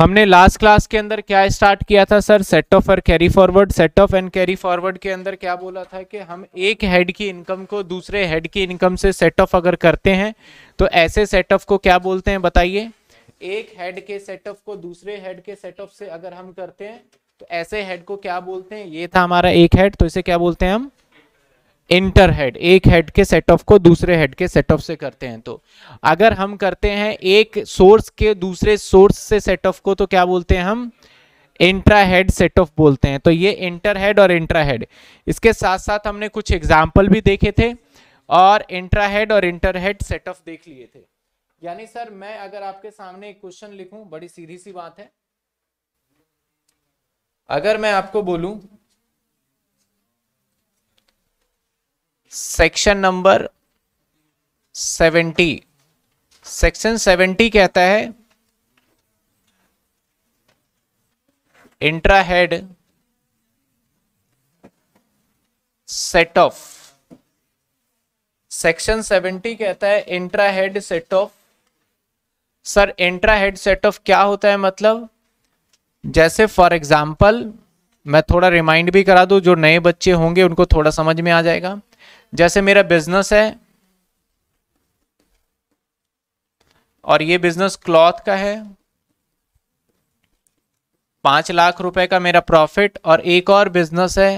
हमने last class के अंदर क्या स्टार्ट किया था सर सेट ऑफ और carry forward set off and carry forward के अंदर क्या बोला था कि हम एक हेड की इनकम को दूसरे हेड की इनकम से सेट ऑफ अगर करते हैं तो ऐसे सेट ऑफ को क्या बोलते हैं बताइए एक हेड के सेट ऑफ को दूसरे हेड के सेट ऑफ से अगर हम करते हैं तो ऐसे हेड को क्या बोलते हैं ये था हमारा एक हेड तो इसे क्या बोलते हैं हम इंटर हेड एक हेड के सेट ऑफ को दूसरे हेड के सेट ऑफ से करते हैं तो अगर हम करते हैं एक सोर्स के दूसरे सोर्स से सेट ऑफ को तो क्या बोलते हैं हम इंट्रा हेड सेट ऑफ बोलते हैं तो ये इंटर हेड और इंट्रा हेड इसके साथ साथ हमने कुछ एग्जाम्पल भी देखे थे और इंट्रा हेड और इंटर हेड सेट ऑफ देख लिए थे यानी सर मैं अगर आपके सामने एक क्वेश्चन लिखूं बड़ी सीधी सी बात है अगर मैं आपको बोलूं section number seventy section seventy कहता है intra head set off section seventy कहता है intra head set off sir intra head set off क्या होता है मतलब जैसे फॉर एग्जाम्पल मैं थोड़ा रिमाइंड भी करा दूं जो नए बच्चे होंगे उनको थोड़ा समझ में आ जाएगा जैसे मेरा बिजनेस है और ये बिजनेस क्लॉथ का है पांच लाख रुपए का मेरा प्रॉफिट और एक और बिजनेस है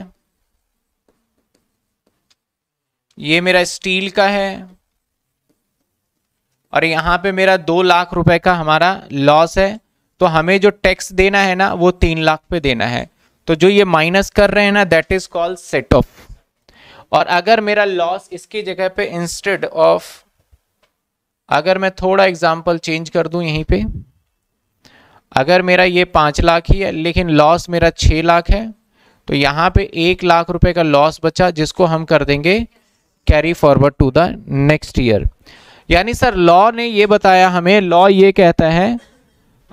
ये मेरा स्टील का है और यहां पे मेरा दो लाख रुपए का हमारा लॉस है तो हमें जो टैक्स देना है ना वो तीन लाख पे देना है तो जो ये माइनस कर रहे हैं ना that is called set off और अगर मेरा लॉस इसकी जगह पे इंस्टेड ऑफ अगर मैं थोड़ा एग्जाम्पल चेंज कर दूं यहीं पे अगर मेरा ये पाँच लाख ही है लेकिन लॉस मेरा छः लाख है तो यहाँ पे एक लाख रुपए का लॉस बचा जिसको हम कर देंगे carry forward to the next year यानी सर लॉ ने ये बताया हमें लॉ ये कहता है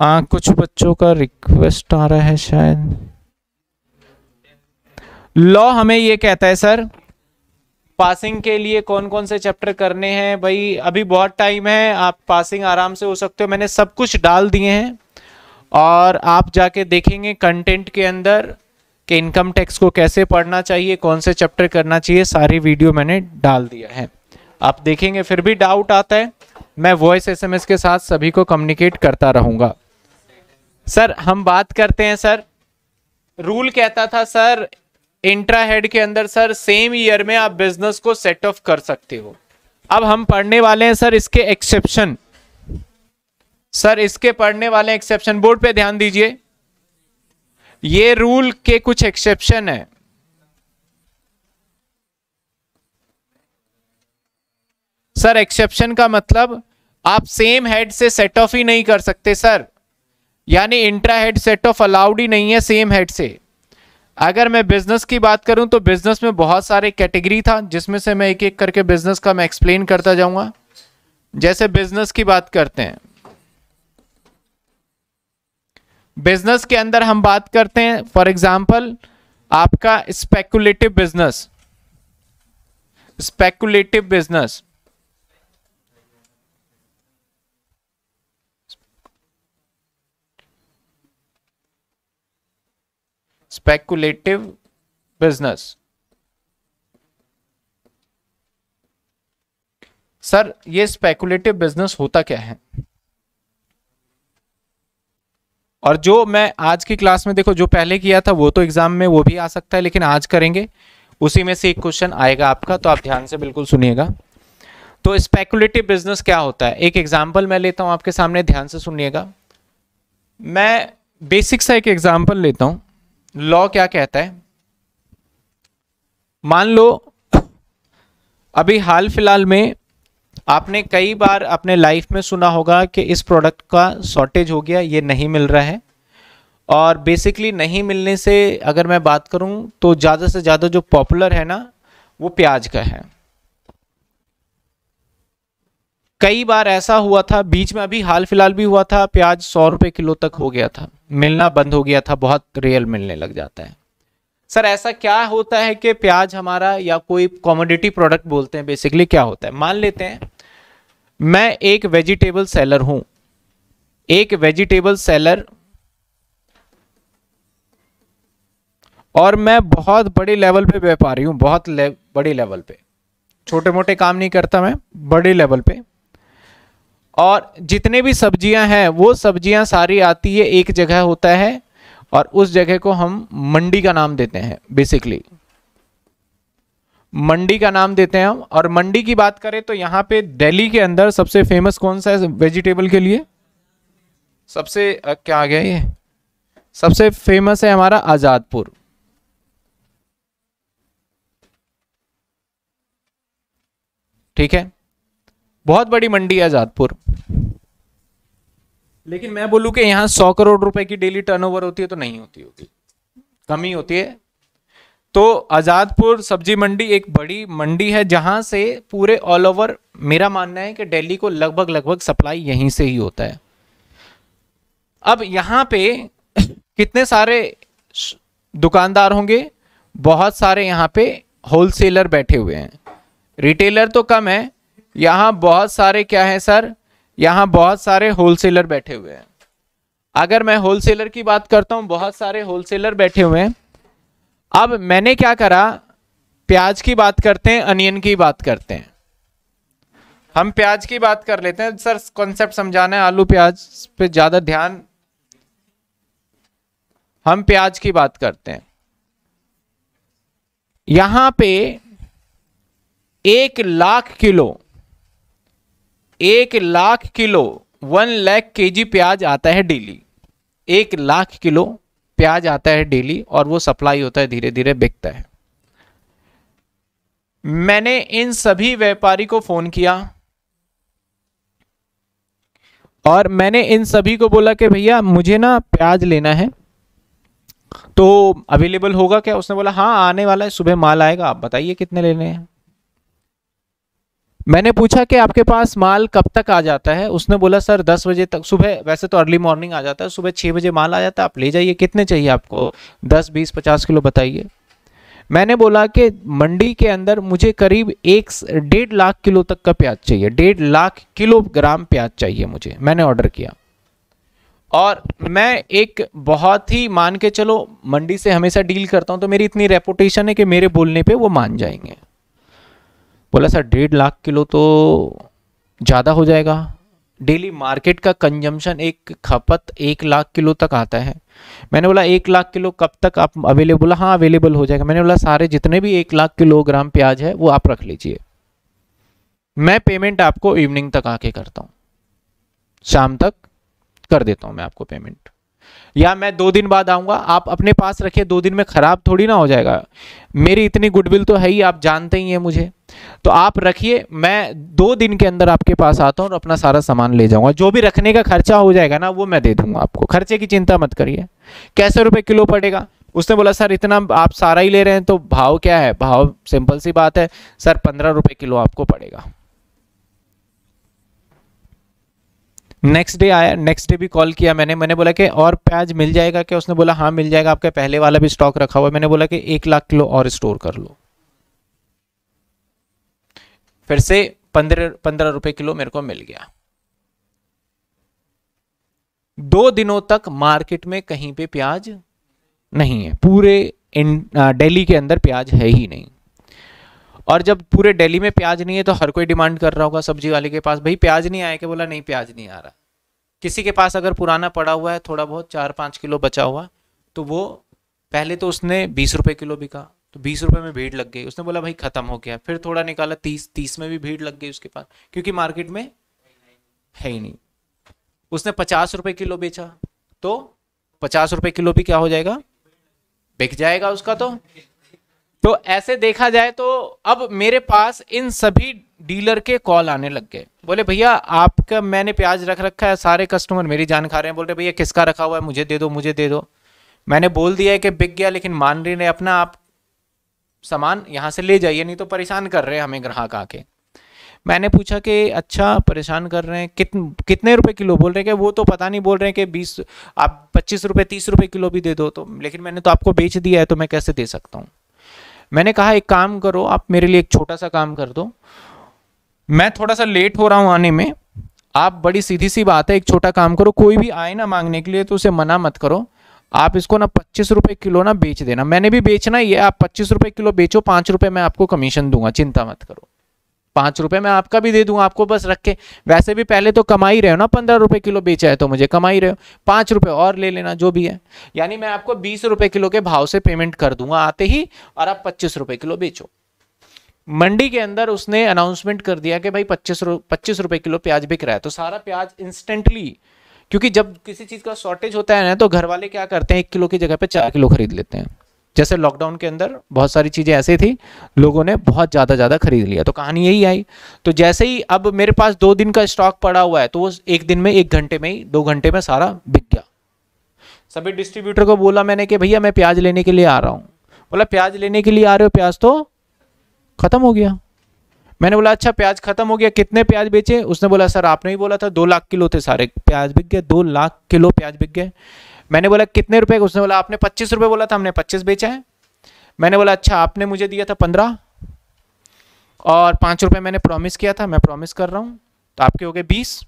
आ, कुछ बच्चों का रिक्वेस्ट आ रहा है शायद लॉ हमें ये कहता है सर पासिंग के लिए कौन कौन से चैप्टर करने हैं भाई अभी बहुत टाइम है आप पासिंग आराम से हो सकते हो मैंने सब कुछ डाल दिए हैं और आप जाके देखेंगे कंटेंट के अंदर कि इनकम टैक्स को कैसे पढ़ना चाहिए कौन से चैप्टर करना चाहिए सारी वीडियो मैंने डाल दिया है आप देखेंगे फिर भी डाउट आता है मैं वॉइस एसएमएस के साथ सभी को कम्युनिकेट करता रहूँगा सर हम बात करते हैं सर रूल कहता था सर इंट्रा हेड के अंदर सर सेम ईयर में आप बिजनेस को सेट ऑफ कर सकते हो अब हम पढ़ने वाले हैं सर इसके एक्सेप्शन सर इसके पढ़ने वाले एक्सेप्शन बोर्ड पे ध्यान दीजिए ये रूल के कुछ एक्सेप्शन है सर एक्सेप्शन का मतलब आप सेम हेड से सेट ऑफ ही नहीं कर सकते सर यानी intra head set off allowed ही नहीं है सेम हेड से अगर मैं बिजनेस की बात करूं तो बिजनेस में बहुत सारे कैटेगरी था जिसमें से मैं एक एक करके बिजनेस का मैं एक्सप्लेन करता जाऊंगा जैसे बिजनेस की बात करते हैं बिजनेस के अंदर हम बात करते हैं फॉर एग्जाम्पल आपका speculative business speculative business speculative business sir ये स्पेकुलेटिव बिजनेस होता क्या है और जो मैं आज की क्लास में देखो जो पहले किया था वो तो एग्जाम में वो भी आ सकता है लेकिन आज करेंगे उसी में से एक क्वेश्चन आएगा आपका तो आप ध्यान से बिल्कुल सुनिएगा तो स्पेकुलेटिव बिजनेस क्या होता है एक एग्जाम्पल मैं लेता हूँ आपके सामने ध्यान से सुनिएगा मैं बेसिक सा एक एग्जाम्पल लेता हूँ लॉ क्या कहता है मान लो अभी हाल फिलहाल में आपने कई बार अपने लाइफ में सुना होगा कि इस प्रोडक्ट का शॉर्टेज हो गया ये नहीं मिल रहा है और बेसिकली नहीं मिलने से अगर मैं बात करूं तो ज़्यादा से ज़्यादा जो पॉपुलर है ना वो प्याज का है कई बार ऐसा हुआ था बीच में अभी हाल फिलहाल भी हुआ था प्याज सौ रुपये किलो तक हो गया था मिलना बंद हो गया था बहुत रेयर मिलने लग जाता है सर ऐसा क्या होता है कि प्याज हमारा या कोई कॉमोडिटी प्रोडक्ट बोलते हैं बेसिकली क्या होता है मान लेते हैं मैं एक वेजिटेबल सेलर हूं एक वेजिटेबल सेलर और मैं बहुत बड़े लेवल पे व्यापारी हूं बहुत ले, बड़े लेवल पे छोटे मोटे काम नहीं करता मैं बड़े लेवल पे और जितने भी सब्जियां हैं वो सब्जियां सारी आती है एक जगह होता है और उस जगह को हम मंडी का नाम देते हैं बेसिकली मंडी का नाम देते हैं हम और मंडी की बात करें तो यहाँ पे दिल्ली के अंदर सबसे फेमस कौन सा है वेजिटेबल के लिए सबसे क्या आ गया ये सबसे फेमस है हमारा आज़ादपुर ठीक है बहुत बड़ी मंडी है आजादपुर लेकिन मैं बोलूं कि यहां सौ करोड़ रुपए की डेली टर्नओवर होती है तो नहीं होती होगी कमी होती है तो आज़ादपुर सब्जी मंडी एक बड़ी मंडी है जहां से पूरे ऑल ओवर मेरा मानना है कि दिल्ली को लगभग लगभग सप्लाई यहीं से ही होता है अब यहां पे कितने सारे दुकानदार होंगे बहुत सारे यहां पे होलसेलर बैठे हुए हैं रिटेलर तो कम है यहां बहुत सारे क्या है सर यहां बहुत सारे होलसेलर बैठे हुए हैं अगर मैं होलसेलर की बात करता हूं बहुत सारे होलसेलर बैठे हुए हैं अब मैंने क्या करा प्याज की बात करते हैं अनियन की बात करते हैं हम प्याज की बात कर लेते हैं सर कॉन्सेप्ट समझाना है आलू प्याज पे ज़्यादा ध्यान हम प्याज की बात करते हैं यहां पे एक लाख किलो एक लाख किलो वन लैख के जी प्याज आता है डेली एक लाख किलो प्याज आता है डेली और वो सप्लाई होता है धीरे धीरे बिकता है मैंने इन सभी व्यापारी को फोन किया और मैंने इन सभी को बोला कि भैया मुझे ना प्याज लेना है तो अवेलेबल होगा क्या उसने बोला हाँ आने वाला है सुबह माल आएगा आप बताइए कितने लेने हैं मैंने पूछा कि आपके पास माल कब तक आ जाता है उसने बोला सर दस बजे तक सुबह वैसे तो अर्ली मॉर्निंग आ जाता है सुबह छः बजे माल आ जाता है आप ले जाइए कितने चाहिए आपको दस बीस पचास किलो बताइए मैंने बोला कि मंडी के अंदर मुझे करीब एक डेढ़ लाख किलो तक का प्याज चाहिए डेढ़ लाख किलोग्राम प्याज चाहिए मुझे मैंने ऑर्डर किया और मैं एक बहुत ही मान के चलो मंडी से हमेशा डील करता हूँ तो मेरी इतनी रेपुटेशन है कि मेरे बोलने पे वो मान जाएंगे बोला सर डेढ़ लाख किलो तो ज़्यादा हो जाएगा डेली मार्केट का कंजम्पशन एक खपत एक लाख किलो तक आता है मैंने बोला एक लाख किलो कब तक आप अवेलेबल हाँ अवेलेबल हो जाएगा मैंने बोला सारे जितने भी एक लाख किलोग्राम प्याज है वो आप रख लीजिए मैं पेमेंट आपको इवनिंग तक आके करता हूँ शाम तक कर देता हूँ मैं आपको पेमेंट या मैं दो दिन बाद आऊँगा आप अपने पास रखिए दो दिन में ख़राब थोड़ी ना हो जाएगा मेरी इतनी गुडविल तो है ही आप जानते ही हैं मुझे तो आप रखिए मैं दो दिन के अंदर आपके पास आता हूँ और अपना सारा सामान ले जाऊँगा जो भी रखने का खर्चा हो जाएगा ना वो मैं दे दूंगा आपको खर्चे की चिंता मत करिए कैसे रुपये किलो पड़ेगा उसने बोला सर इतना आप सारा ही ले रहे हैं तो भाव क्या है भाव सिंपल सी बात है सर पंद्रह रुपये किलो आपको पड़ेगा नेक्स्ट डे आया नेक्स्ट डे भी कॉल किया मैंने मैंने बोला कि और प्याज मिल जाएगा क्या उसने बोला हाँ मिल जाएगा आपका पहले वाला भी स्टॉक रखा हुआ है मैंने बोला कि एक लाख किलो और स्टोर कर लो फिर से पंद्रह पंद्रह रुपए किलो मेरे को मिल गया दो दिनों तक मार्केट में कहीं पे प्याज नहीं है पूरे दिल्ली के अंदर प्याज है ही नहीं और जब पूरे दिल्ली में प्याज नहीं है तो हर कोई डिमांड कर रहा होगा सब्जी वाले के पास भाई प्याज नहीं आया कि बोला नहीं प्याज नहीं आ रहा किसी के पास अगर पुराना पड़ा हुआ है थोड़ा बहुत चार पाँच किलो बचा हुआ तो वो पहले तो उसने बीस रुपये किलो बिका तो बीस रुपये में भीड़ लग गई उसने बोला भाई ख़त्म हो गया फिर थोड़ा निकाला तीस तीस में भी भीड़ लग गई उसके पास क्योंकि मार्केट में है ही नहीं उसने पचास रुपये किलो बेचा तो पचास रुपये किलो भी क्या हो जाएगा बिक जाएगा उसका तो तो ऐसे देखा जाए तो अब मेरे पास इन सभी डीलर के कॉल आने लग गए बोले भैया आपका मैंने प्याज रख रखा है सारे कस्टमर मेरी जान खा रहे हैं बोल रहे भैया किसका रखा हुआ है मुझे दे दो मुझे दे दो मैंने बोल दिया है कि बिक गया लेकिन मान रही ने अपना आप सामान यहाँ से ले जाइए नहीं तो परेशान कर रहे हैं हमें ग्राहक आके मैंने पूछा कि अच्छा परेशान कर रहे हैं कित कितने रुपए किलो बोल रहे हैं कि वो तो पता नहीं बोल रहे हैं कि बीस आप पच्चीस रुपये तीस रुपये किलो भी दे दो तो लेकिन मैंने तो आपको बेच दिया है तो मैं कैसे दे सकता हूँ मैंने कहा एक काम करो आप मेरे लिए एक छोटा सा काम कर दो मैं थोड़ा सा लेट हो रहा हूँ आने में आप बड़ी सीधी सी बात है एक छोटा काम करो कोई भी आए ना मांगने के लिए तो उसे मना मत करो आप इसको ना पच्चीस रुपये किलो ना बेच देना मैंने भी बेचना ही है आप पच्चीस रुपये किलो बेचो पाँच रुपये मैं आपको कमीशन दूंगा चिंता मत करो पाँच रुपये मैं आपका भी दे दूंगा आपको बस रख के वैसे भी पहले तो कमा ही रहे हो ना पंद्रह रुपये किलो बेचा है तो मुझे कमा ही रहे हो पाँच रुपये और ले लेना जो भी है यानी मैं आपको बीस रुपये किलो के भाव से पेमेंट कर दूंगा आते ही और आप पच्चीस रुपये किलो बेचो मंडी के अंदर उसने अनाउंसमेंट कर दिया कि भाई पच्चीस रु रुपये किलो प्याज बिक रहा है तो सारा प्याज इंस्टेंटली क्योंकि जब किसी चीज़ का शॉर्टेज होता है ना तो घर वाले क्या करते हैं एक किलो की जगह पे चार किलो खरीद लेते हैं जैसे लॉकडाउन के अंदर बहुत सारी चीज़ें ऐसी थी लोगों ने बहुत ज़्यादा ज़्यादा खरीद लिया तो कहानी यही आई तो जैसे ही अब मेरे पास दो दिन का स्टॉक पड़ा हुआ है तो वो एक दिन में एक घंटे में ही दो घंटे में सारा बिक गया सभी डिस्ट्रीब्यूटर को बोला मैंने कि भैया मैं प्याज लेने के लिए आ रहा हूं बोला प्याज लेने के लिए आ रहे हो प्याज तो ख़त्म हो गया मैंने बोला अच्छा प्याज खत्म हो गया कितने प्याज बेचे उसने बोला सर आपने ही बोला था दो लाख किलो थे सारे प्याज बिक गए दो लाख किलो प्याज बिक गए मैंने बोला कितने रुपए उसने बोला आपने पच्चीस रुपये बोला था हमने पच्चीस बेचा है मैंने बोला अच्छा आपने मुझे दिया था पंद्रह और पाँच रुपये मैंने प्रॉमिस किया था मैं प्रॉमिस कर रहा हूँ तो आपके हो गए बीस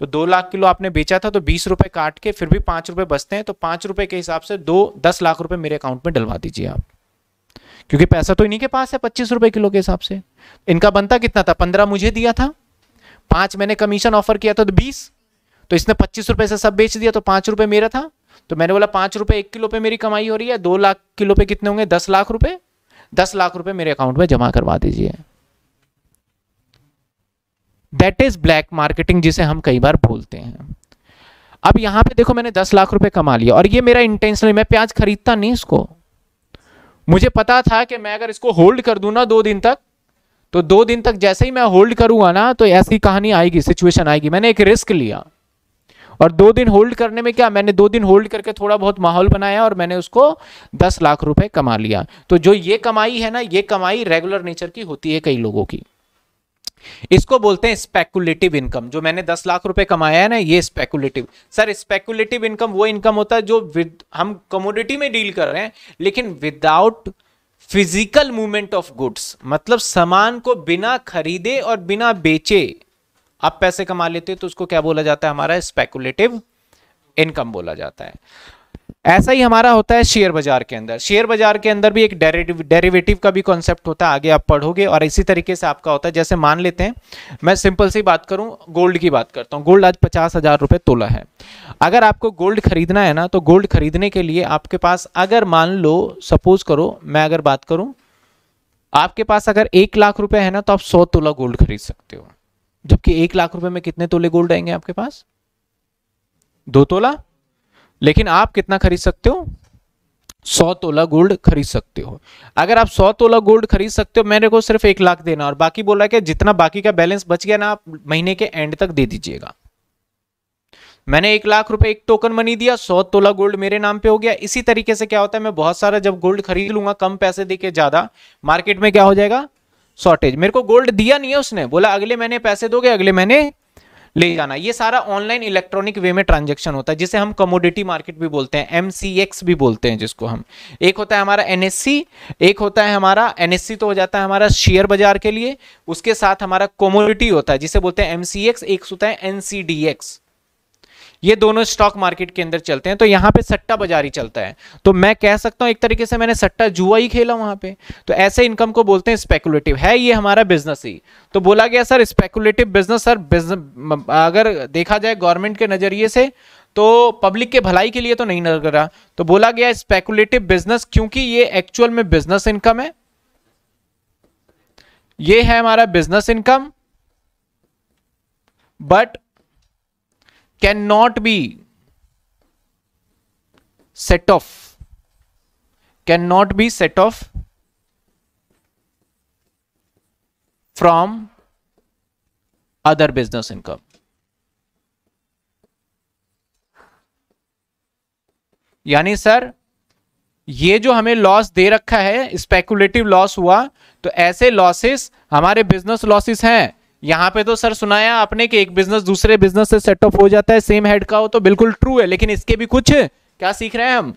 तो दो लाख किलो आपने बेचा था तो बीस रुपये काट के फिर भी पाँच रुपये बचते हैं तो पाँच रुपये के हिसाब से दो दस लाख रुपये मेरे अकाउंट में डलवा दीजिए आप क्योंकि पैसा तो इन्हीं के पास है पच्चीस रुपए किलो के हिसाब से इनका बनता कितना था पंद्रह मुझे दिया था पांच मैंने कमीशन ऑफर किया था तो बीस तो इसने पच्चीस रुपए से सब बेच दिया तो पांच रुपए मेरा था तो मैंने बोला पांच रुपए एक किलो पे मेरी कमाई हो रही है दो लाख किलो पे कितने होंगे दस लाख रुपए दस लाख रुपए मेरे अकाउंट में जमा करवा दीजिए दैट इज ब्लैक मार्केटिंग जिसे हम कई बार बोलते हैं अब यहां पे देखो मैंने दस लाख रुपए कमा लिया और ये मेरा इंटेंशन मैं प्याज खरीदता नहीं इसको मुझे पता था कि मैं अगर इसको होल्ड कर दूँ ना दो दिन तक तो दो दिन तक जैसे ही मैं होल्ड करूँगा ना तो ऐसी कहानी आएगी सिचुएशन आएगी मैंने एक रिस्क लिया और दो दिन होल्ड करने में क्या मैंने दो दिन होल्ड करके थोड़ा बहुत माहौल बनाया और मैंने उसको दस लाख रुपए कमा लिया तो जो ये कमाई है ना ये कमाई रेगुलर नेचर की होती है कई लोगों की इसको बोलते हैं स्पेकुलेटिव इनकम जो मैंने दस लाख रुपए कमाया है ना ये स्पेकुलेटिव सर स्पेकुलेटिव इनकम वो इनकम होता है जो विद हम कमोडिटी में डील कर रहे हैं लेकिन without physical movement of goods मतलब सामान को बिना खरीदे और बिना बेचे आप पैसे कमा लेते हो तो उसको क्या बोला जाता है हमारा स्पेकुलेटिव इनकम बोला जाता है ऐसा ही हमारा होता है शेयर बाजार के अंदर शेयर बाजार के अंदर भी एक डेरिवेटिव का भी कॉन्सेप्ट होता है आगे आप पढ़ोगे और इसी तरीके से आपका होता है जैसे मान लेते हैं मैं सिंपल सी बात करूं गोल्ड की बात करता हूं गोल्ड आज पचास हज़ार रुपये तोला है अगर आपको गोल्ड खरीदना है ना तो गोल्ड खरीदने के लिए आपके पास अगर मान लो सपोज करो मैं अगर बात करूँ आपके पास अगर एक लाख रुपये है ना तो आप सौ तोला गोल्ड खरीद सकते हो जबकि एक लाख रुपये में कितने तोले गोल्ड आएंगे आपके पास दो तोला लेकिन आप कितना खरीद सकते हो सौ तोला गोल्ड खरीद सकते हो अगर आप सौ तोला गोल्ड खरीद सकते हो मेरे को सिर्फ एक लाख देना और बाकी बोला कि जितना बाकी का बैलेंस बच गया ना आप महीने के एंड तक दे दीजिएगा मैंने एक लाख रुपए एक टोकन मनी दिया सौ तोला गोल्ड मेरे नाम पे हो गया इसी तरीके से क्या होता है मैं बहुत सारा जब गोल्ड खरीद लूंगा कम पैसे दे ज्यादा मार्केट में क्या हो जाएगा शॉर्टेज मेरे को गोल्ड दिया नहीं है उसने बोला अगले महीने पैसे दोगे अगले महीने ले जाना ये सारा ऑनलाइन इलेक्ट्रॉनिक वे में ट्रांजेक्शन होता है जिसे हम कमोडिटी मार्केट भी बोलते हैं एम भी बोलते हैं जिसको हम एक होता है हमारा एन एक होता है हमारा एन तो हो जाता है हमारा शेयर बाजार के लिए उसके साथ हमारा कमोडिटी होता है जिसे बोलते हैं एम एक होता है एन ये दोनों स्टॉक मार्केट के अंदर चलते हैं तो यहां पे सट्टा बाजारी चलता है तो मैं कह सकता हूं एक तरीके से मैंने सट्टा जुआ ही खेला वहां पे तो ऐसे इनकम को बोलते हैं स्पेकुलेटिव है ये हमारा बिजनेस ही तो बोला गया sir speculative business sir business अगर देखा जाए गवर्नमेंट के नज़रिए से तो पब्लिक के भलाई के लिए तो नहीं नजर रहा तो बोला गया स्पेकुलेटिव बिजनेस क्योंकि ये एक्चुअल में बिजनेस इनकम है ये है हमारा business income but can not be set off can not be set off from other business income यानी सर ये जो हमें लॉस दे रखा है स्पेकुलेटिव लॉस हुआ तो ऐसे लॉसेस हमारे बिजनेस लॉसेस हैं यहाँ पे तो सर सुनाया आपने कि एक बिजनेस दूसरे बिजनेस से सेट ऑफ हो जाता है सेम हेड का हो तो बिल्कुल ट्रू है लेकिन इसके भी कुछ क्या सीख रहे हैं हम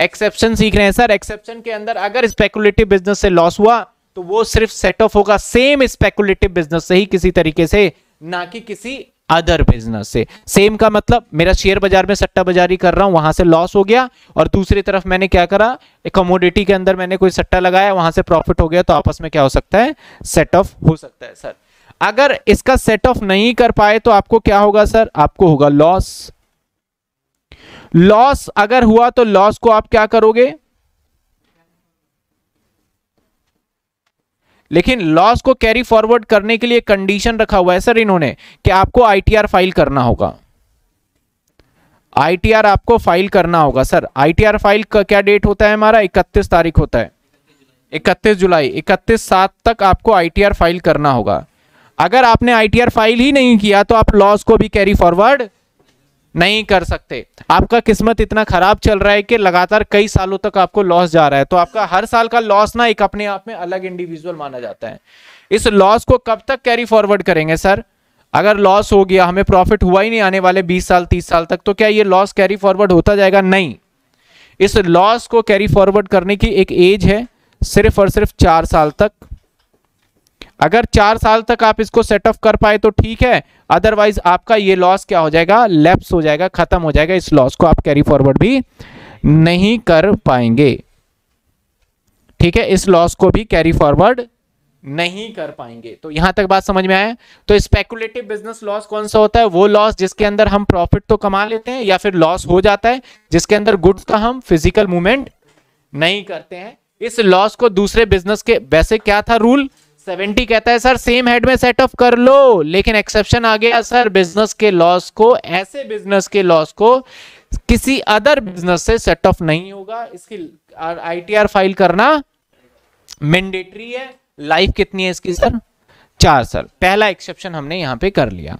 एक्सेप्शन सीख रहे हैं सर एक्सेप्शन के अंदर अगर स्पेकुलेटिव बिजनेस से लॉस हुआ तो वो सिर्फ सेट ऑफ होगा सेम स्पेकुलेटिव बिजनेस से ही किसी तरीके से ना कि किसी अदर बिजनेस से सेम का मतलब मेरा शेयर बाजार में सट्टा बाजारी कर रहा हूं वहां से लॉस हो गया और दूसरी तरफ मैंने क्या करा कमोडिटी के अंदर मैंने कोई सट्टा लगाया वहां से प्रॉफिट हो गया तो आपस में क्या हो सकता है सेट ऑफ हो सकता है सर अगर इसका सेट ऑफ नहीं कर पाए तो आपको क्या होगा सर आपको होगा लॉस लॉस अगर हुआ तो लॉस को आप क्या करोगे लेकिन लॉस को कैरी फॉरवर्ड करने के लिए कंडीशन रखा हुआ है सर इन्होंने कि आपको आईटीआर फाइल करना होगा आईटीआर आपको फाइल करना होगा सर आईटीआर फाइल का क्या डेट होता है हमारा इकतीस तारीख होता है इकतीस जुलाई इकतीस सात तक आपको आईटीआर फाइल करना होगा अगर आपने आईटीआर फाइल ही नहीं किया तो आप लॉस को भी कैरी फॉरवर्ड नहीं कर सकते आपका किस्मत इतना खराब चल रहा है कि लगातार कई सालों तक आपको लॉस जा रहा है तो आपका हर साल का लॉस ना एक अपने आप में अलग इंडिविजुअल माना जाता है इस लॉस को कब तक कैरी फॉरवर्ड करेंगे सर अगर लॉस हो गया हमें प्रॉफिट हुआ ही नहीं आने वाले 20 साल 30 साल तक तो क्या ये लॉस कैरी फॉरवर्ड होता जाएगा नहीं इस लॉस को कैरी फॉरवर्ड करने की एक एज है सिर्फ और सिर्फ चार साल तक अगर चार साल तक आप इसको सेट ऑफ कर पाए तो ठीक है अदरवाइज आपका ये लॉस क्या हो जाएगा लेप्स हो जाएगा खत्म हो जाएगा इस लॉस को आप कैरी फॉरवर्ड भी नहीं कर पाएंगे ठीक है इस लॉस को भी कैरी फॉरवर्ड नहीं कर पाएंगे तो यहां तक बात समझ में आया तो स्पेकुलेटिव बिजनेस लॉस कौन सा होता है वो लॉस जिसके अंदर हम प्रॉफिट तो कमा लेते हैं या फिर लॉस हो जाता है जिसके अंदर गुड्स का हम फिजिकल मूवमेंट नहीं करते हैं इस लॉस को दूसरे बिजनेस के वैसे क्या था रूल सेवेंटी कहता है सर सेम हेड में सेट ऑफ कर लो लेकिन एक्सेप्शन आ गया सर बिजनेस के लॉस को ऐसे बिजनेस के लॉस को किसी अदर बिजनेस से सेट ऑफ नहीं होगा इसकी आईटीआर फाइल करना मैंडेटरी है लाइफ कितनी है इसकी सर चार सर पहला एक्सेप्शन हमने यहां पे कर लिया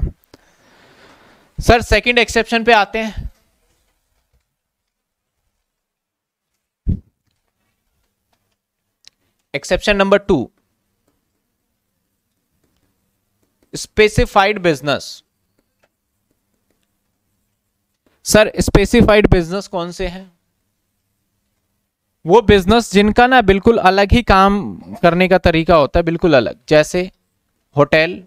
सर सेकंड एक्सेप्शन पे आते हैं exception number two specified business sir specified business कौन से हैं वो बिजनेस जिनका ना बिल्कुल अलग ही काम करने का तरीका होता है बिल्कुल अलग जैसे होटल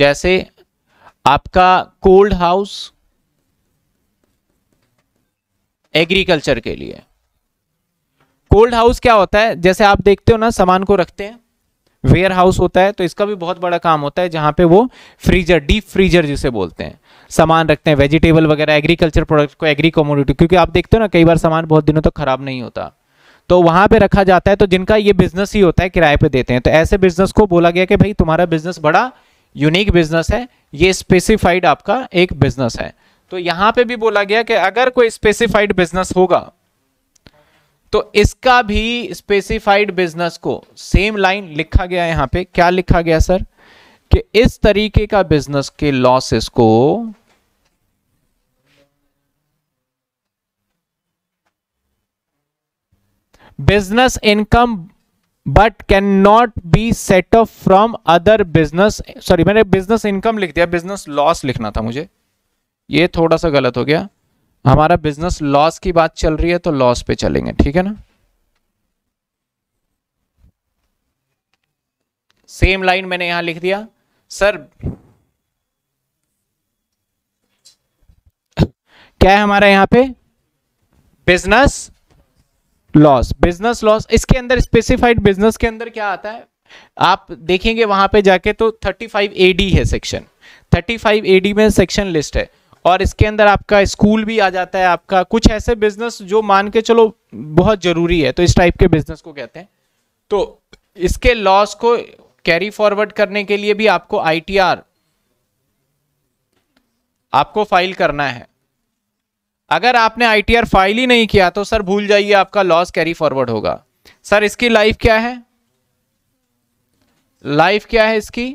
जैसे आपका कोल्ड हाउस एग्रीकल्चर के लिए कोल्ड हाउस क्या होता है जैसे आप देखते हो ना सामान को रखते हैं वेयर हाउस होता है तो इसका भी बहुत बड़ा काम होता है जहाँ पे वो फ्रीजर डीप फ्रीजर जिसे बोलते हैं सामान रखते हैं वेजिटेबल वगैरह एग्रीकल्चर प्रोडक्ट को एग्री कॉमोडिटी क्योंकि आप देखते हो ना कई बार सामान बहुत दिनों तक तो खराब नहीं होता तो वहाँ पे रखा जाता है तो जिनका ये बिजनेस ही होता है किराए पे देते हैं तो ऐसे बिजनेस को बोला गया कि भाई तुम्हारा बिजनेस बड़ा यूनिक बिजनेस है ये स्पेसिफाइड आपका एक बिजनेस है तो यहाँ पे भी बोला गया कि अगर कोई स्पेसिफाइड बिजनेस होगा तो इसका भी स्पेसिफाइड बिजनेस को सेम लाइन लिखा गया यहां पे क्या लिखा गया सर कि इस तरीके का बिजनेस के लॉसेस को business income but can not be set off from other business sorry मैंने बिजनेस इनकम लिख दिया बिजनेस लॉस लिखना था मुझे ये थोड़ा सा गलत हो गया हमारा बिजनेस लॉस की बात चल रही है तो लॉस पे चलेंगे ठीक है ना सेम लाइन मैंने यहां लिख दिया सर क्या है हमारा यहां पे बिजनेस लॉस बिजनेस लॉस इसके अंदर स्पेसिफाइड बिजनेस के अंदर क्या आता है आप देखेंगे वहां पे जाके तो 35 एडी है सेक्शन 35 एडी में सेक्शन लिस्ट है और इसके अंदर आपका स्कूल भी आ जाता है आपका कुछ ऐसे बिजनेस जो मान के चलो बहुत ज़रूरी है तो इस टाइप के बिजनेस को कहते हैं तो इसके लॉस को कैरी फॉरवर्ड करने के लिए भी आपको आईटीआर आपको फाइल करना है अगर आपने आईटीआर फाइल ही नहीं किया तो सर भूल जाइए आपका लॉस कैरी फॉरवर्ड होगा सर इसकी लाइफ क्या है लाइफ क्या है इसकी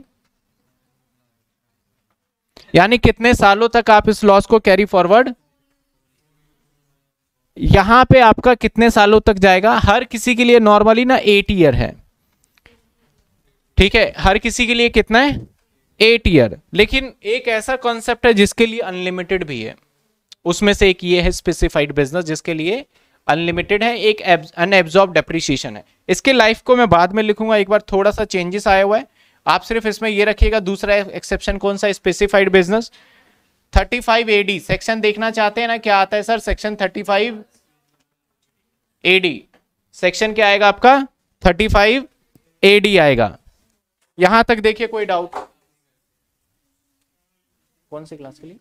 यानी कितने सालों तक आप इस लॉस को कैरी फॉरवर्ड यहां पे आपका कितने सालों तक जाएगा हर किसी के लिए नॉर्मली ना एट ईयर है ठीक है हर किसी के लिए कितना है एट ईयर लेकिन एक ऐसा कॉन्सेप्ट है जिसके लिए अनलिमिटेड भी है उसमें से एक ये है स्पेसिफाइड बिजनेस जिसके लिए अनलिमिटेड है एक अनएब्जॉर्ब डेप्रिसिएशन है इसके लाइफ को मैं बाद में लिखूंगा एक बार थोड़ा सा चेंजेस आया हुआ है आप सिर्फ इसमें ये रखिएगा दूसरा एक्सेप्शन कौन सा स्पेसिफाइड बिजनेस 35 एडी सेक्शन देखना चाहते हैं ना क्या आता है सर सेक्शन 35 एडी सेक्शन क्या आएगा आपका 35 एडी आएगा यहां तक देखिए कोई डाउट कौन से क्लास के लिए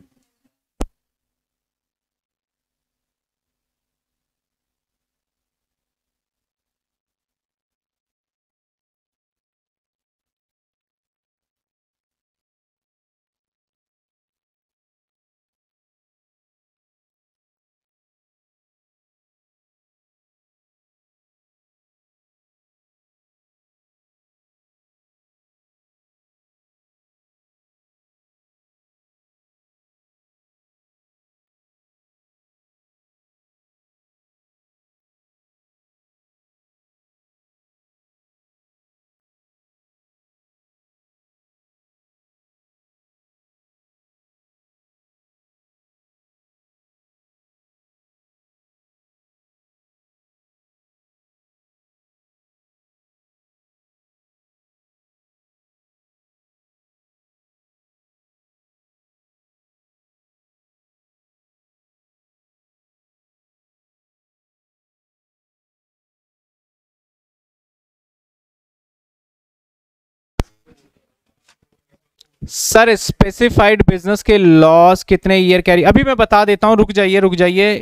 सर स्पेसिफाइड बिजनेस के लॉस कितने ईयर कैरी अभी मैं बता देता हूं रुक जाइए रुक जाइए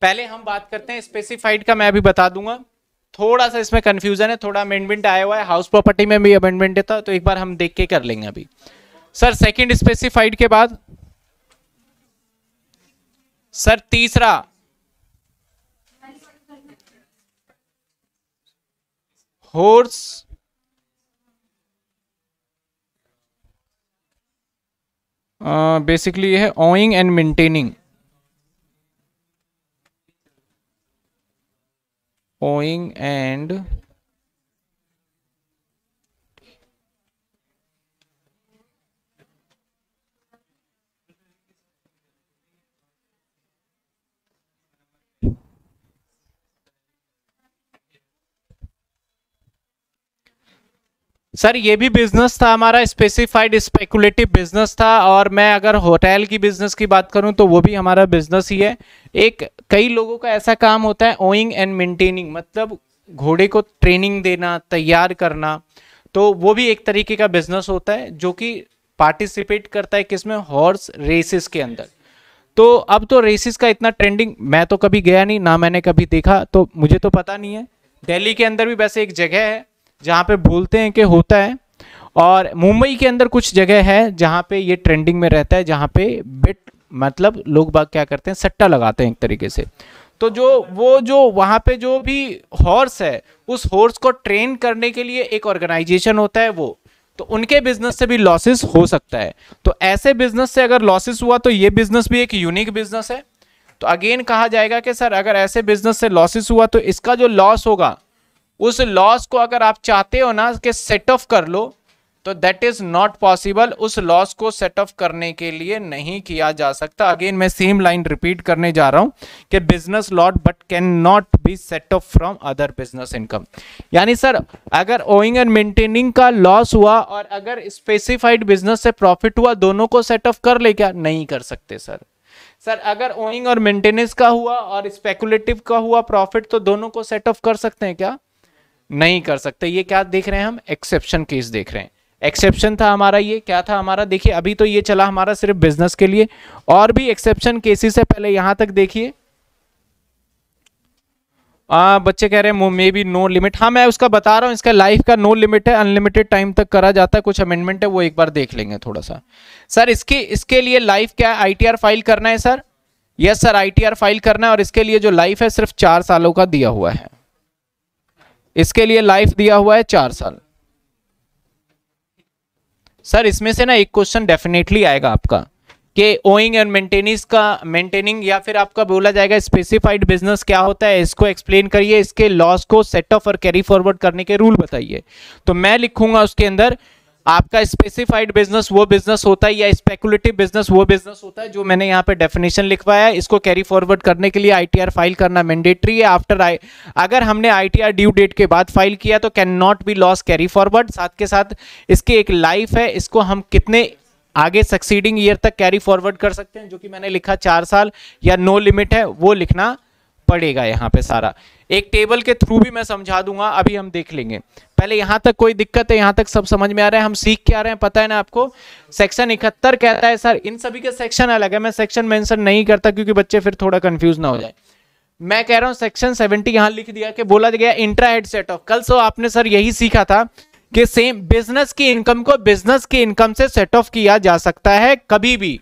पहले हम बात करते हैं स्पेसिफाइड का मैं अभी बता दूंगा थोड़ा सा इसमें कंफ्यूजन है थोड़ा अमेंडमेंट आया हुआ है हाउस प्रॉपर्टी में भी अमेंडमेंट था तो एक बार हम देख के कर लेंगे अभी सर सेकंड स्पेसिफाइड के बाद सर तीसरा होर्स बेसिकली uh, ये है owing and maintaining owing and sir ये भी बिजनेस था हमारा स्पेसिफाइड स्पेकुलेटिव बिजनेस था और मैं अगर होटल की बिजनेस की बात करूं तो वो भी हमारा बिजनेस ही है एक कई लोगों का ऐसा काम होता है ओइंग एंड मेंटेनिंग मतलब घोड़े को ट्रेनिंग देना तैयार करना तो वो भी एक तरीके का बिजनेस होता है जो कि पार्टिसिपेट करता है किसमें हॉर्स रेसिस के अंदर तो अब तो रेसिस का इतना ट्रेंडिंग मैं तो कभी गया नहीं ना मैंने कभी देखा तो मुझे तो पता नहीं है दिल्ली के अंदर भी वैसे एक जगह है जहाँ पे बोलते हैं कि होता है और मुंबई के अंदर कुछ जगह है जहाँ पे ये ट्रेंडिंग में रहता है जहाँ पे बिट मतलब लोग बाग क्या करते हैं सट्टा लगाते हैं एक तरीके से तो जो वो जो वहाँ पे जो भी हॉर्स है उस हॉर्स को ट्रेन करने के लिए एक ऑर्गेनाइजेशन होता है वो तो उनके बिजनेस से भी लॉसेस हो सकता है तो ऐसे बिजनेस से अगर लॉसेस हुआ तो ये बिजनेस भी एक यूनिक बिजनेस है तो अगेन कहा जाएगा कि सर अगर ऐसे बिजनेस से लॉसेस हुआ तो इसका जो लॉस होगा उस लॉस को अगर आप चाहते हो ना कि सेट ऑफ कर लो तो दैट इज नॉट पॉसिबल उस लॉस को सेट ऑफ करने के लिए नहीं किया जा सकता अगेन मैं सेम लाइन रिपीट करने जा रहा हूं कि business loss but can not be set off from other business income यानी सर अगर ओइंग एंड मेंटेनिंग का लॉस हुआ और अगर स्पेसिफाइड बिजनेस से प्रॉफिट हुआ दोनों को सेट ऑफ कर ले क्या नहीं कर सकते सर सर अगर ओइंग और मेंटेनेंस का हुआ और स्पेकुलेटिव का हुआ प्रॉफिट तो दोनों को सेट ऑफ कर सकते हैं क्या नहीं कर सकते ये क्या देख रहे हैं हम एक्सेप्शन केस देख रहे हैं एक्सेप्शन था हमारा ये क्या था हमारा देखिए अभी तो ये चला हमारा सिर्फ बिजनेस के लिए और भी एक्सेप्शन केसेस है पहले यहां तक देखिए आ, हाँ, बच्चे कह रहे हैं मे बी नो लिमिट हाँ मैं उसका बता रहा हूँ इसका लाइफ का नो लिमिट है अनलिमिटेड टाइम तक करा जाता है कुछ अमेंडमेंट है वो एक बार देख लेंगे थोड़ा सा सर इसके इसके लिए लाइफ क्या है आईटीआर फाइल करना है sir yes sir ITR file करना है और इसके लिए जो लाइफ है सिर्फ चार सालों का दिया हुआ है इसके लिए लाइफ दिया हुआ है चार साल सर इसमें से ना एक क्वेश्चन डेफिनेटली आएगा आपका कि ओइंग एंड मेंटेनेंस का मेंटेनिंग या फिर आपका बोला जाएगा स्पेसिफाइड बिजनेस क्या होता है इसको एक्सप्लेन करिए इसके लॉस को सेट ऑफ और कैरी फॉरवर्ड करने के रूल बताइए तो मैं लिखूंगा उसके अंदर आपका स्पेसिफाइड बिजनेस वो बिजनेस होता है या स्पेकुलेटिव बिजनेस वो बिजनेस होता है जो मैंने यहाँ पे डेफिनेशन लिखवाया है इसको कैरी फॉरवर्ड करने के लिए आईटीआर फाइल करना मैंडेटरी है आफ्टर आई अगर हमने आईटीआर ड्यू डेट के बाद फाइल किया तो can not be loss carry forward साथ के साथ इसकी एक लाइफ है इसको हम कितने आगे सक्सीडिंग ईयर तक कैरी फॉरवर्ड कर सकते हैं जो कि मैंने लिखा चार साल या नो लिमिट है वो लिखना पड़ेगा यहाँ पे सारा एक टेबल के थ्रू भी मैं समझा दूंगा अभी हम देख लेंगे पहले यहां तक कोई दिक्कत है यहां तक सब समझ में आ रहा है हम सीख के आ रहे हैं पता है ना आपको सेक्शन इकहत्तर कहता है सर इन सभी के सेक्शन अलग है मैं सेक्शन मेंशन नहीं करता क्योंकि बच्चे फिर थोड़ा कंफ्यूज ना हो जाए मैं कह रहा हूँ सेक्शन सेवेंटी यहां लिख दिया कि बोला गया इंट्रा हेड सेट ऑफ कल सो आपने सर यही सीखा था कि सेम बिजनेस की इनकम को बिजनेस की इनकम से सेट ऑफ किया जा सकता है कभी भी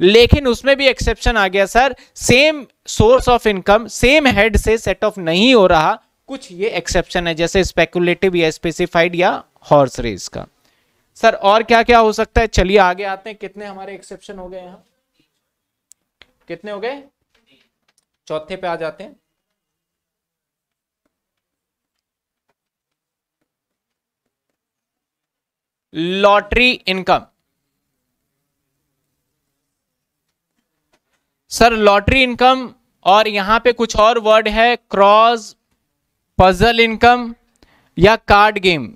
लेकिन उसमें भी एक्सेप्शन आ गया sir same source of income same head से सेट ऑफ नहीं हो रहा कुछ ये एक्सेप्शन है जैसे स्पेकुलेटिव या स्पेसिफाइड या हॉर्स रेस का सर और क्या क्या हो सकता है चलिए आगे आते हैं कितने हमारे एक्सेप्शन हो गए यहां कितने हो गए चौथे पे आ जाते हैं lottery income sir lottery income और यहाँ पे कुछ और वर्ड है क्रॉस पजल इनकम या कार्ड गेम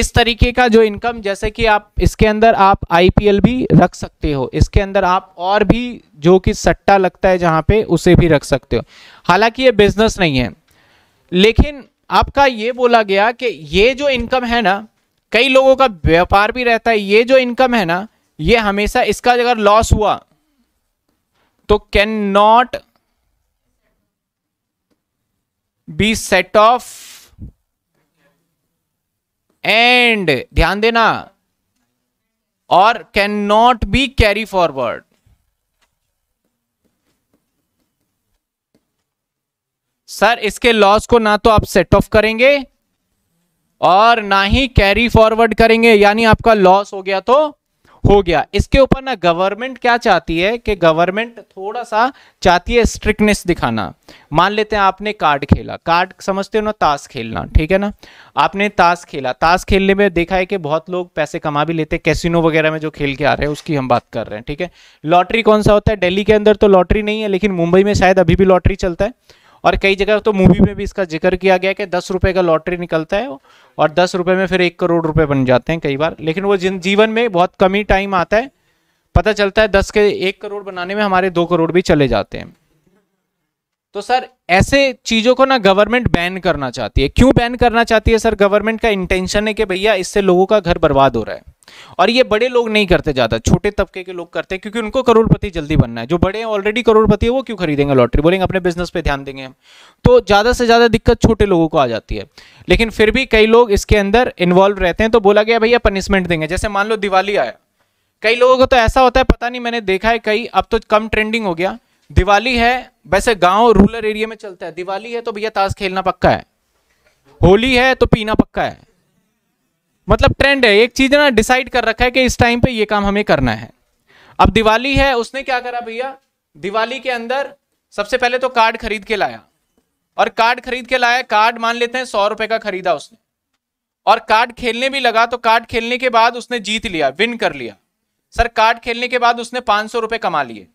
इस तरीके का जो इनकम जैसे कि आप इसके अंदर आप आईपीएल भी रख सकते हो इसके अंदर आप और भी जो कि सट्टा लगता है जहाँ पे उसे भी रख सकते हो हालांकि ये बिजनेस नहीं है लेकिन आपका ये बोला गया कि ये जो इनकम है ना कई लोगों का व्यापार भी रहता है ये जो इनकम है ना ये हमेशा इसका अगर लॉस हुआ तो can not be set off and ध्यान देना और can not be carry forward sir इसके लॉस को ना तो आप सेट ऑफ करेंगे और ना ही कैरी फॉरवर्ड करेंगे यानी आपका लॉस हो गया तो हो गया इसके ऊपर ना गवर्नमेंट क्या चाहती है कि गवर्नमेंट थोड़ा सा चाहती है स्ट्रिक्टनेस दिखाना मान लेते हैं आपने कार्ड खेला कार्ड समझते हो ना ताश खेलना ठीक है ना आपने ताश खेला ताश खेलने में देखा है कि बहुत लोग पैसे कमा भी लेते हैं कैसीनो वगैरह में जो खेल के आ रहे हैं उसकी हम बात कर रहे हैं ठीक है लॉटरी कौन सा होता है डेली के अंदर तो लॉटरी नहीं है लेकिन मुंबई में शायद अभी भी लॉटरी चलता है और कई जगह तो मूवी में भी इसका जिक्र किया गया कि दस रुपये का लॉटरी निकलता है और दस रुपये में फिर एक करोड़ रुपये बन जाते हैं कई बार लेकिन वो जिन जीवन में बहुत कम ही टाइम आता है पता चलता है दस के एक करोड़ बनाने में हमारे दो करोड़ भी चले जाते हैं तो सर ऐसे चीज़ों को ना गवर्नमेंट बैन करना चाहती है क्यों बैन करना चाहती है सर गवर्नमेंट का इंटेंशन है कि भैया इससे लोगों का घर बर्बाद हो रहा है और ये बड़े लोग नहीं करते ज़्यादा छोटे तबके के लोग करते हैं क्योंकि उनको करोड़पति जल्दी बनना है जो बड़े ऑलरेडी करोड़पति है वो क्यों खरीदेंगे लॉटरी बोलेंगे अपने बिजनेस पे ध्यान देंगे हम तो ज़्यादा से ज़्यादा दिक्कत छोटे लोगों को आ जाती है लेकिन फिर भी कई लोग इसके अंदर इन्वॉल्व रहते हैं तो बोला गया भैया पनिशमेंट देंगे जैसे मान लो दिवाली आया कई लोगों को तो ऐसा होता है पता नहीं मैंने देखा है कई अब तो कम ट्रेंडिंग हो गया दिवाली है वैसे गाँव रूरल एरिया में चलता है दिवाली है तो भैया ताश खेलना पक्का है होली है तो पीना पक्का है मतलब ट्रेंड है एक चीज ना डिसाइड कर रखा है कि इस टाइम पे ये काम हमें करना है अब दिवाली है उसने क्या करा भैया दिवाली के अंदर सबसे पहले तो कार्ड खरीद के लाया और कार्ड खरीद के लाया कार्ड मान लेते हैं सौ रुपए का खरीदा उसने और कार्ड खेलने भी लगा तो कार्ड खेलने के बाद उसने जीत लिया विन कर लिया सर कार्ड खेलने के बाद उसने पांच सौ रुपए कमा लिए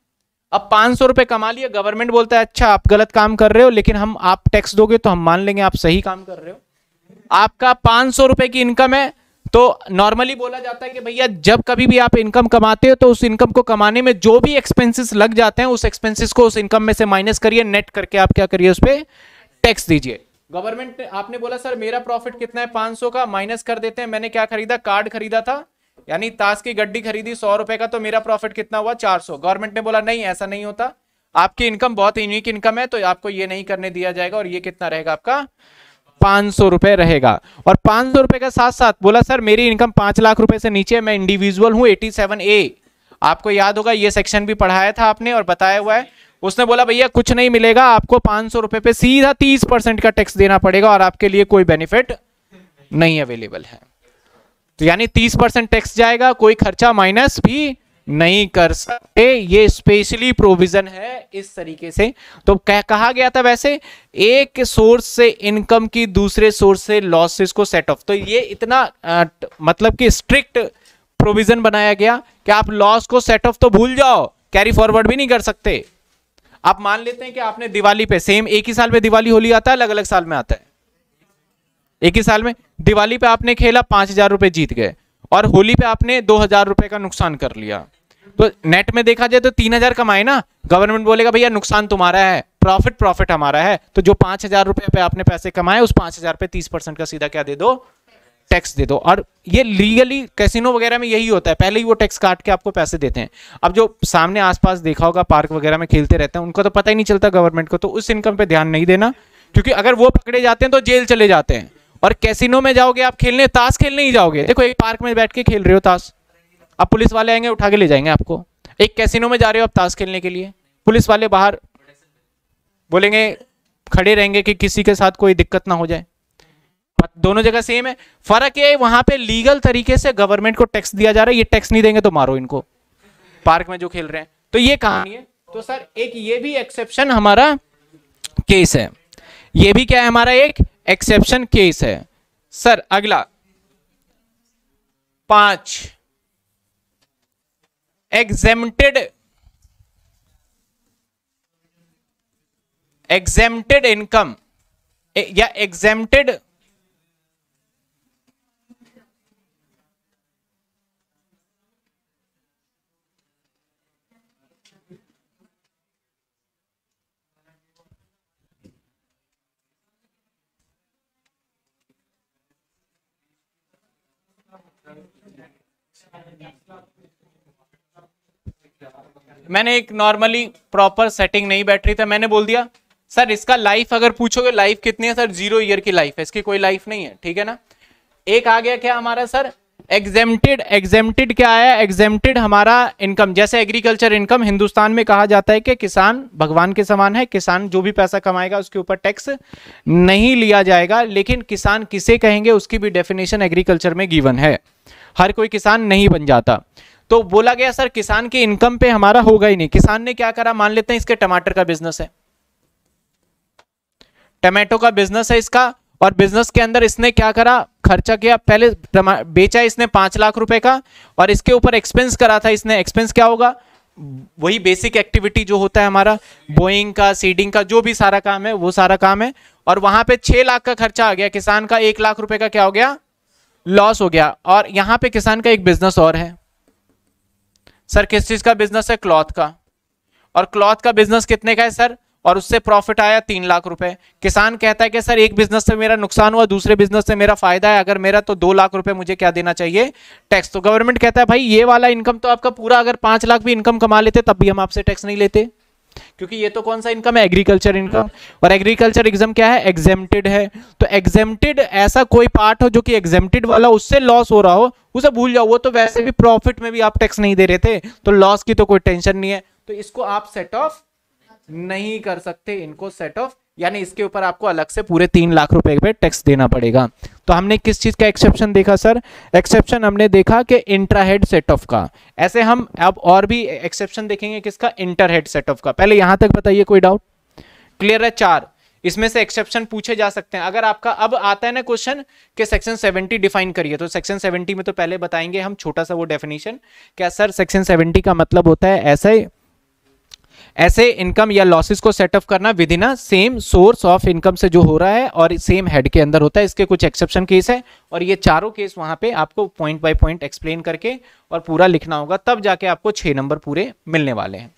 अब पांच सौ रुपए कमा लिए गवर्नमेंट बोलता है अच्छा आप गलत काम कर रहे हो लेकिन हम आप टैक्स दोगे तो हम मान लेंगे आप सही काम कर रहे हो आपका पाँच सौ रुपये की इनकम है तो नॉर्मली बोला जाता है कि भैया जब कभी भी आप इनकम कमाते हो तो उस इनकम को कमाने में जो भी एक्सपेंसेस लग जाते हैं उस एक्सपेंसेस को उस इनकम में से माइनस करिए नेट करके आप क्या करिए उस पर टैक्स दीजिए गवर्नमेंट आपने बोला सर मेरा प्रॉफिट कितना है 500 का माइनस कर देते हैं मैंने क्या खरीदा कार्ड खरीदा था यानी ताश की गड्डी खरीदी सौ रुपए का तो मेरा प्रॉफिट कितना हुआ चार सौ गवर्नमेंट ने बोला नहीं ऐसा नहीं होता आपकी इनकम बहुत यूनिक इनकम है तो आपको ये नहीं करने दिया जाएगा और ये कितना रहेगा आपका पाँच सौ रुपये रहेगा और पाँच सौ रुपये के साथ साथ बोला सर मेरी इनकम पाँच लाख रुपए से नीचे मैं इंडिविजुअल हूँ एटी सेवन ए आपको याद होगा ये सेक्शन भी पढ़ाया था आपने और बताया हुआ है उसने बोला भैया कुछ नहीं मिलेगा आपको पाँच सौ रुपये पे सीधा तीस परसेंट का टैक्स देना पड़ेगा और आपके लिए कोई बेनिफिट नहीं अवेलेबल है तो यानी तीस परसेंट टैक्स जाएगा कोई खर्चा माइनस भी नहीं कर सकते ये स्पेशली प्रोविजन है इस तरीके से तो कह कहा गया था वैसे एक सोर्स से इनकम की दूसरे सोर्स से लॉसेस को सेट ऑफ तो ये इतना आ, त, मतलब कि स्ट्रिक्ट प्रोविजन बनाया गया कि आप लॉस को सेट ऑफ तो भूल जाओ कैरी फॉरवर्ड भी नहीं कर सकते आप मान लेते हैं कि आपने दिवाली पे सेम एक ही साल में दिवाली होली आता है अलग अलग साल में आता है एक ही साल में दिवाली पे आपने खेला पांच हजार रुपए जीत गए और होली पे आपने दो हजार रुपए का नुकसान कर लिया तो नेट में देखा जाए तो तीन हजार कमाए ना गवर्नमेंट बोलेगा भैया नुकसान तुम्हारा है प्रॉफिट प्रॉफिट हमारा है तो जो पांच हजार रुपए पे आपने पैसे कमाए उस पांच हजार पे तीस परसेंट का सीधा क्या दे दो टैक्स दे दो और ये लीगली कैसीनो वगैरह में यही होता है पहले ही वो टैक्स काट के आपको पैसे देते हैं अब जो सामने आसपास देखा होगा पार्क वगैरह में खेलते रहते हैं उनको तो पता ही नहीं चलता गवर्नमेंट को तो उस इनकम पे ध्यान नहीं देना क्योंकि अगर वो पकड़े जाते हैं तो जेल चले जाते हैं और कैसीनो में जाओगे आप खेलने ताश खेलने ही जाओगे देखो एक पार्क में बैठ के खेल रहे हो ताश अब पुलिस वाले आएंगे उठा के ले जाएंगे आपको एक कैसीनो में जा रहे हो आप ताश खेलने के लिए पुलिस वाले बाहर बोलेंगे खड़े रहेंगे कि किसी के साथ कोई दिक्कत ना हो जाए दोनों जगह सेम है फर्क ये वहां पे लीगल तरीके से गवर्नमेंट को टैक्स दिया जा रहा है ये टैक्स नहीं देंगे तो मारो इनको पार्क में जो खेल रहे हैं तो ये कहानी है तो सर एक ये भी एक्सेप्शन हमारा केस है ये भी क्या है हमारा एक एक्सेप्शन केस है सर अगला पांच एग्जेमटेड एग्जेमटेड इनकम या एग्जेमटेड मैंने एक नॉर्मली प्रॉपर सेटिंग नहीं बैटरी था मैंने बोल दिया सर इसका लाइफ अगर पूछोगे लाइफ कितनी है सर जीरो ईयर की लाइफ है इसकी कोई लाइफ नहीं है ठीक है ना एक आ गया क्या हमारा सर एग्जेम्प्टेड एग्जेम्प्टेड क्या आया एग्जेम्प्टेड हमारा इनकम जैसे एग्रीकल्चर इनकम हिंदुस्तान में कहा जाता है कि किसान भगवान के समान है किसान जो भी पैसा कमाएगा उसके ऊपर टैक्स नहीं लिया जाएगा लेकिन किसान किसे कहेंगे उसकी भी डेफिनेशन एग्रीकल्चर में गिवन है हर कोई किसान नहीं बन जाता तो बोला गया सर किसान की इनकम पे हमारा होगा ही नहीं किसान ने क्या करा मान लेते हैं इसके टमाटर का बिजनेस है टमाटो का बिजनेस है इसका और बिजनेस के अंदर इसने क्या करा खर्चा किया पहले बेचा इसने पांच लाख रुपए का और इसके ऊपर एक्सपेंस करा था इसने एक्सपेंस क्या होगा वही बेसिक एक्टिविटी जो होता है हमारा बोइंग का सीडिंग का जो भी सारा काम है वो सारा काम है और वहां पे छह लाख का खर्चा आ गया किसान का एक लाख रुपए का क्या हो गया लॉस हो गया और यहाँ पे किसान का एक बिजनेस और है सर किस चीज़ का बिजनेस है क्लॉथ का और क्लॉथ का बिजनेस कितने का है सर और उससे प्रॉफिट आया तीन लाख रुपए किसान कहता है कि सर एक बिजनेस से मेरा नुकसान हुआ दूसरे बिजनेस से मेरा फायदा है अगर मेरा तो दो लाख रुपए मुझे क्या देना चाहिए टैक्स तो गवर्नमेंट कहता है भाई ये वाला इनकम तो आपका पूरा अगर पांच लाख भी इनकम कमा लेते तब भी हम आपसे टैक्स नहीं लेते क्योंकि ये तो कौन सा इनकम है एग्रीकल्चर इनकम और एग्रीकल्चर एग्जाम क्या है एग्जेम्प्टेड है तो एग्जेम्प्टेड ऐसा कोई पार्ट हो जो कि एग्जेम्प्टेड वाला उससे लॉस हो रहा हो उसे भूल जाओ वो तो वैसे भी प्रॉफिट में भी आप टैक्स नहीं दे रहे थे तो लॉस की तो कोई टेंशन नहीं है तो इसको आप सेट ऑफ नहीं कर सकते इनको सेट ऑफ यानी इसके ऊपर आपको अलग से पूरे तीन लाख रुपए पे टैक्स देना पड़ेगा तो हमने किस चीज़ का एक्सेप्शन देखा सर एक्सेप्शन हमने देखा कि इंट्राहेड सेट ऑफ का ऐसे हम अब और भी एक्सेप्शन देखेंगे किसका इंटरहेड सेट ऑफ का पहले यहां तक बताइए कोई डाउट क्लियर है चार इसमें से एक्सेप्शन पूछे जा सकते हैं अगर आपका अब आता है ना क्वेश्चन कि सेक्शन 70 डिफाइन करिए तो सेक्शन 70 में तो पहले बताएंगे हम छोटा सा वो डेफिनेशन क्या सर सेक्शन 70 का मतलब होता है ही ऐसे इनकम या लॉसेस को सेटअप करना within a same source of income से जो हो रहा है और सेम हेड के अंदर होता है इसके कुछ एक्सेप्शन केस है और ये चारों केस वहां पे आपको पॉइंट बाय पॉइंट एक्सप्लेन करके और पूरा लिखना होगा तब जाके आपको छः नंबर पूरे मिलने वाले हैं